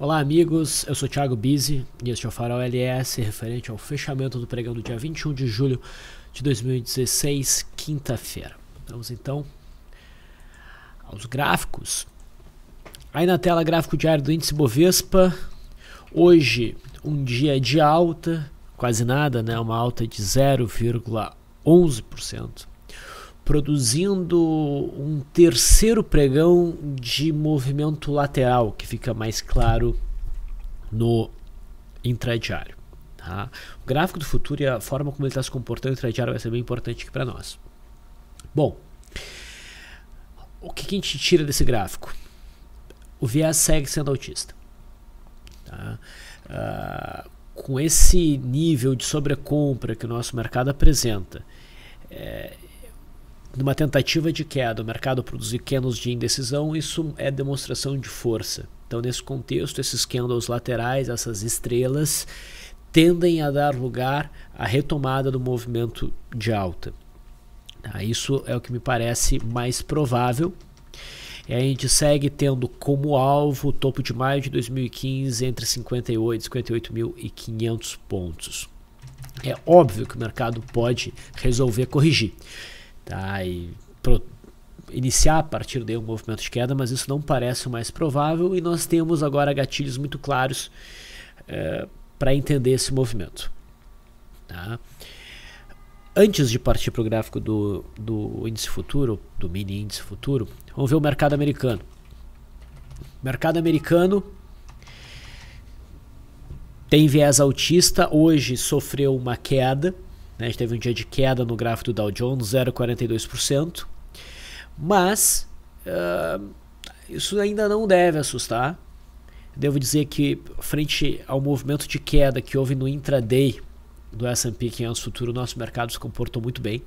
Olá, amigos. Eu sou Thiago Bise e este é o Farol LS, referente ao fechamento do pregão do dia 21 de julho de 2016, quinta-feira. Vamos então aos gráficos. Aí na tela, gráfico diário do índice Bovespa. Hoje, um dia de alta, quase nada, né? Uma alta de 0,11% produzindo um terceiro pregão de movimento lateral, que fica mais claro no intradiário. Tá? O gráfico do futuro e a forma como ele está se comportando intradiário vai ser bem importante aqui para nós. Bom, o que, que, a gente tira desse gráfico? O viés segue sendo autista. Tá? Uh, com esse nível de sobrecompra que o nosso mercado apresenta, é, numa tentativa de queda, o mercado produzir candles de indecisão, isso é demonstração de força. Então, nesse contexto, esses candles laterais, essas estrelas, tendem a dar lugar à retomada do movimento de alta. Tá, isso é o que me parece mais provável. E a gente segue tendo como alvo o topo de maio de 2015 entre 58 e 58 mil e 500 pontos. É óbvio que o mercado pode resolver corrigir tá? E pro, iniciar a partir de um movimento de queda, mas isso não parece o mais provável e nós temos agora gatilhos muito claros é, eh, para entender esse movimento. Tá? Antes de partir para o gráfico do, do índice futuro, do mini índice futuro, vamos ver o mercado americano. Mercado americano tem viés altista hoje sofreu uma queda, né? A gente teve um dia de queda no gráfico do Dow Jones, 0,42%. Mas uh, isso ainda não deve assustar. Devo dizer que, frente ao movimento de queda que houve no intraday do S&P 500 futuro, nosso mercado se comportou muito bem.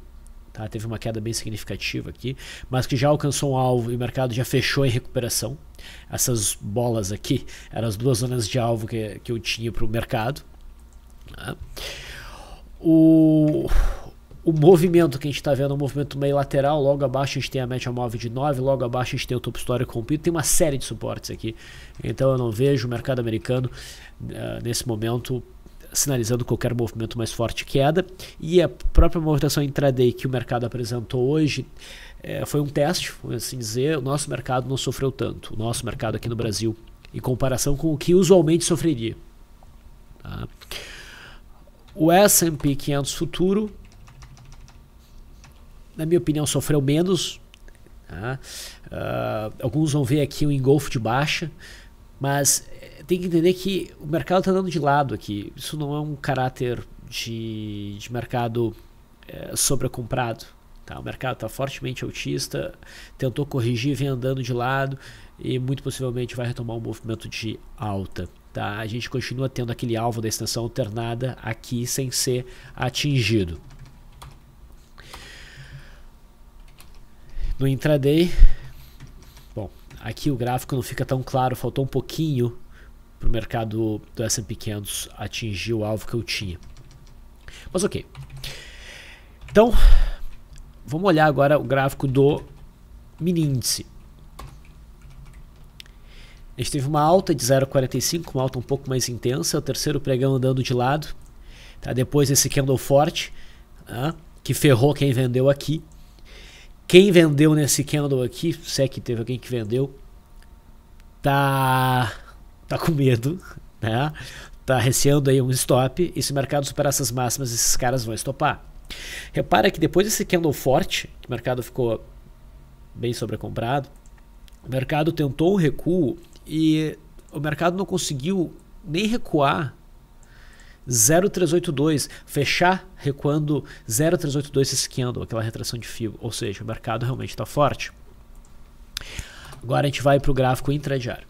Tá? Teve uma queda bem significativa aqui, mas que já alcançou um alvo e o mercado já fechou em recuperação. Essas bolas aqui eram as duas zonas de alvo que, que eu tinha para o mercado. Tá? o, o movimento que a gente está vendo, é um movimento meio lateral, logo abaixo a gente tem a média móvel de 9, logo abaixo a gente tem o top story comprido, tem uma série de suportes aqui. Então eu não vejo o mercado americano uh, nesse momento sinalizando qualquer movimento mais forte queda. E a própria movimentação intraday que o mercado apresentou hoje é, foi um teste, por assim dizer. O nosso mercado não sofreu tanto, o nosso mercado aqui no Brasil, em comparação com o que usualmente sofreria. Tá? O S&P 500 futuro, na minha opinião, sofreu menos. Tá? Uh, alguns vão ver aqui um engolfo de baixa, mas eh, tem que entender que o mercado está dando de lado aqui. Isso não é um caráter de, de mercado é, sobrecomprado. Tá? O mercado está fortemente autista, tentou corrigir, vem andando de lado e muito possivelmente vai retomar um movimento de alta. Tá? A gente continua tendo aquele alvo da extensão alternada aqui sem ser atingido. No intraday, bom, aqui o gráfico não fica tão claro, faltou um pouquinho para o mercado do S&P 500 atingir o alvo que eu tinha. Mas ok. Então, vamos olhar agora o gráfico do mini índice. A gente teve uma alta de 0,45, uma alta um pouco mais intensa, é o terceiro pregão andando de lado. Tá? Depois esse candle forte, tá? que ferrou quem vendeu aqui. Quem vendeu nesse candle aqui, se é que teve alguém que vendeu, tá, tá com medo, né? tá receando aí um stop. E se o mercado superar essas máximas, esses caras vão estopar. Repara que depois desse candle forte, que o mercado ficou bem sobrecomprado, o mercado tentou um recuo e o mercado não conseguiu nem recuar 0,382, fechar recuando 0,382 esse candle, aquela retração de fio ou seja, o mercado realmente está forte. Agora a gente vai para o gráfico intradiário.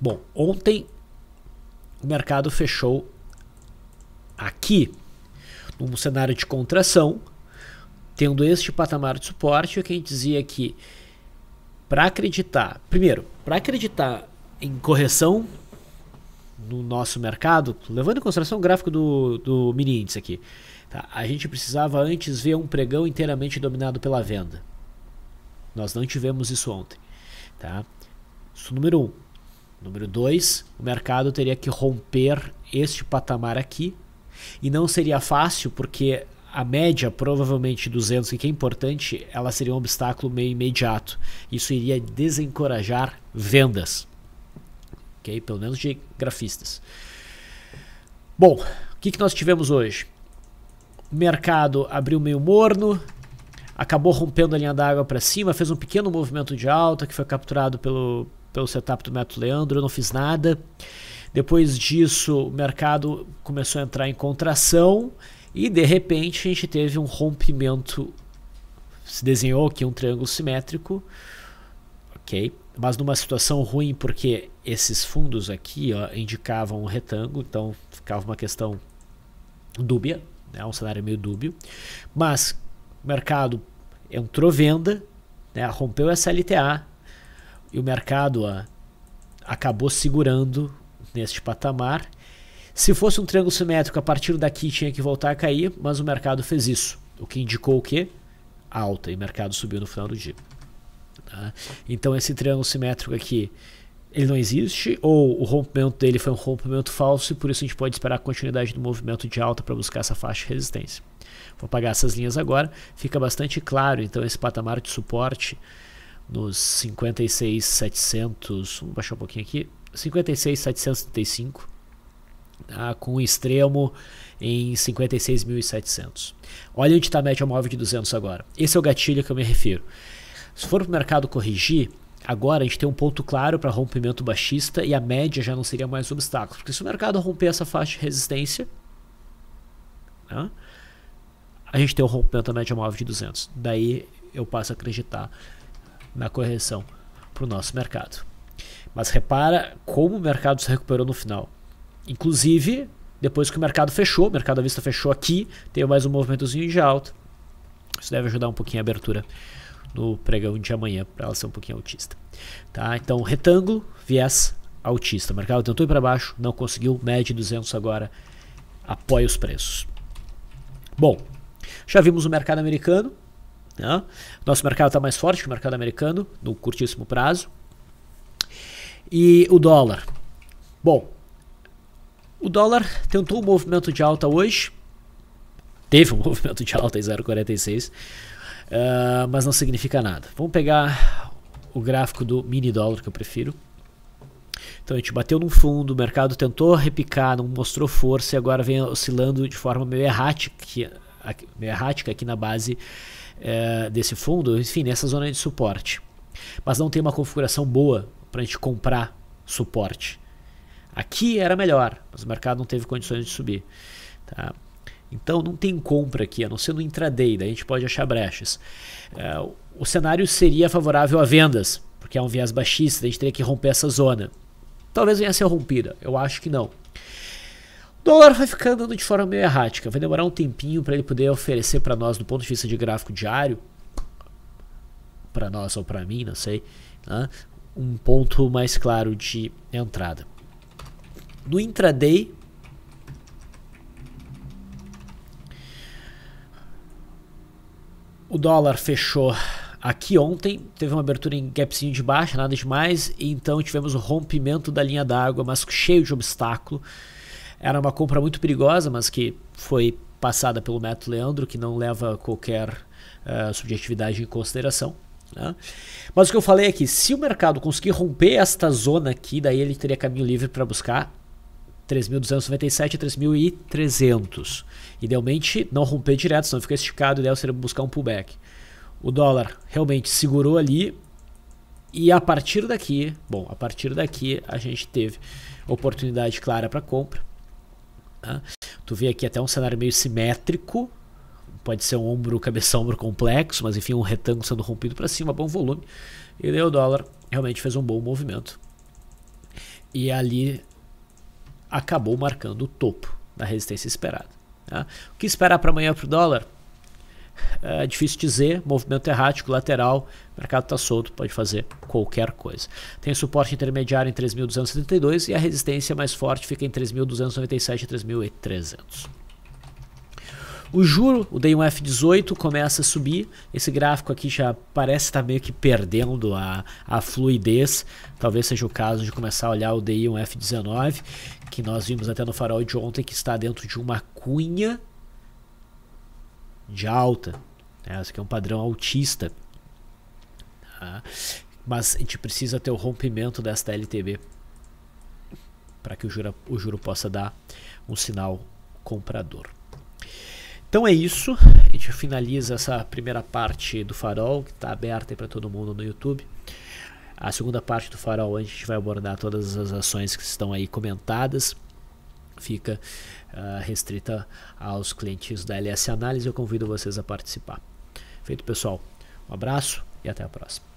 Bom, ontem o mercado fechou aqui, num cenário de contração, tendo este patamar de suporte, o que a gente dizia que para acreditar, primeiro, para acreditar em correção no nosso mercado, levando em consideração o gráfico do, do mini índice aqui, tá? a gente precisava antes ver um pregão inteiramente dominado pela venda. Nós não tivemos isso ontem. Tá? Isso número um. Número dois, o mercado teria que romper este patamar aqui. E não seria fácil, porque a média, provavelmente 200, e que é importante, ela seria um obstáculo meio imediato. Isso iria desencorajar vendas, ok? Pelo menos de grafistas. Bom, o que, que nós tivemos hoje? O mercado abriu meio morno, acabou rompendo a linha d'água para cima, fez um pequeno movimento de alta que foi capturado pelo, pelo setup do método Leandro, eu não fiz nada. Depois disso, o mercado começou a entrar em contração e de repente a gente teve um rompimento, se desenhou aqui um triângulo simétrico, ok? Mas numa situação ruim porque esses fundos aqui ó, indicavam um retângulo, então ficava uma questão dúbia, né? um cenário meio dúbio. Mas o mercado entrou venda, né? rompeu essa LTA e o mercado ó, acabou segurando neste patamar se fosse um triângulo simétrico, a partir daqui tinha que voltar a cair, mas o mercado fez isso, o que indicou o quê? Alta, e o mercado subiu no final do dia. Tá? Então esse triângulo simétrico aqui, ele não existe, ou o rompimento dele foi um rompimento falso, e por isso a gente pode esperar a continuidade do movimento de alta para buscar essa faixa de resistência. Vou apagar essas linhas agora, fica bastante claro, então, esse patamar de suporte nos 56,700, vamos baixar um pouquinho aqui, 56,735, tá? com o extremo em 56.700. Olha onde está a média móvel de 200 agora. Esse é o gatilho que eu me refiro. Se for para o mercado corrigir, agora a gente tem um ponto claro para rompimento baixista e a média já não seria mais um obstáculo. Porque se o mercado romper essa faixa de resistência, né, a gente tem um rompimento da média móvel de 200. Daí eu passo a acreditar na correção para o nosso mercado. Mas repara como o mercado se recuperou no final. Inclusive, depois que o mercado fechou, o mercado à vista fechou aqui, tem mais um movimentozinho de alta. Isso deve ajudar um pouquinho a abertura no pregão de amanhã, para ela ser um pouquinho autista. Tá? Então, retângulo, viés autista. O mercado tentou ir para baixo, não conseguiu, mede 200 agora, apoia os preços. Bom, já vimos o mercado americano. Né? Nosso mercado está mais forte que o mercado americano no curtíssimo prazo. E o dólar. Bom, o dólar tentou um movimento de alta hoje. Teve um movimento de alta em 0,46. Uh, ah, mas não significa nada. Vamos pegar o gráfico do mini dólar que eu prefiro. Então a gente bateu num fundo, o mercado tentou repicar, não mostrou força e agora vem oscilando de forma meio errática, aqui, meio errática aqui na base é, desse fundo, enfim, nessa zona de suporte. Mas não tem uma configuração boa para a gente comprar suporte. Aqui era melhor, mas o mercado não teve condições de subir. Tá? Então não tem compra aqui, a não ser no intraday, daí a gente pode achar brechas. É, o cenário seria favorável a vendas, porque é um viés baixista, a gente teria que romper essa zona. Talvez venha a ser rompida, eu acho que não. O dólar vai ficar andando de forma meio errática, vai demorar um tempinho para ele poder oferecer para nós, do ponto de vista de gráfico diário, para nós ou para mim, não sei, né, um ponto mais claro de entrada no intraday. O dólar fechou aqui ontem, teve uma abertura em gapzinho de baixa, nada demais, e então tivemos o rompimento da linha d'água, mas cheio de obstáculo. Era uma compra muito perigosa, mas que foi passada pelo método Leandro, que não leva qualquer uh, subjetividade em consideração. Né? Mas o que eu falei é que se o mercado conseguir romper esta zona aqui, daí ele teria caminho livre para buscar 3.297 e 3.300. Idealmente, não romper direto, senão fica esticado. O ideal seria buscar um pullback. O dólar realmente segurou ali. E a partir daqui, bom, a partir daqui a gente teve oportunidade clara para compra. Tá? Tu vê aqui até um cenário meio simétrico. Pode ser um ombro, cabeça, ombro complexo, mas enfim, um retângulo sendo rompido para cima, bom volume. E daí o dólar realmente fez um bom movimento. E ali acabou marcando o topo da resistência esperada. Tá? O que esperar para amanhã para o dólar? É difícil dizer, movimento errático, lateral, mercado está solto, pode fazer qualquer coisa. Tem suporte intermediário em 3.272 e a resistência mais forte fica em 3.297 e 3.300. O juro, o Day 1F 18, começa a subir. Esse gráfico aqui já parece estar tá meio que perdendo a, a fluidez. Talvez seja o caso de começar a olhar o Day 1F 19, que nós vimos até no farol de ontem, que está dentro de uma cunha de alta. Né? Esse aqui é um padrão altista. Tá? Mas a gente precisa ter o rompimento desta LTB para que o o juro possa dar um sinal comprador. Então é isso. A gente finaliza essa primeira parte do farol, que está aberta para todo mundo no YouTube. A segunda parte do farol, a gente vai abordar todas as ações que estão aí comentadas. Fica uh, restrita aos clientes da LS Análise. Eu convido vocês a participar. Feito, pessoal. Um abraço e até a próxima.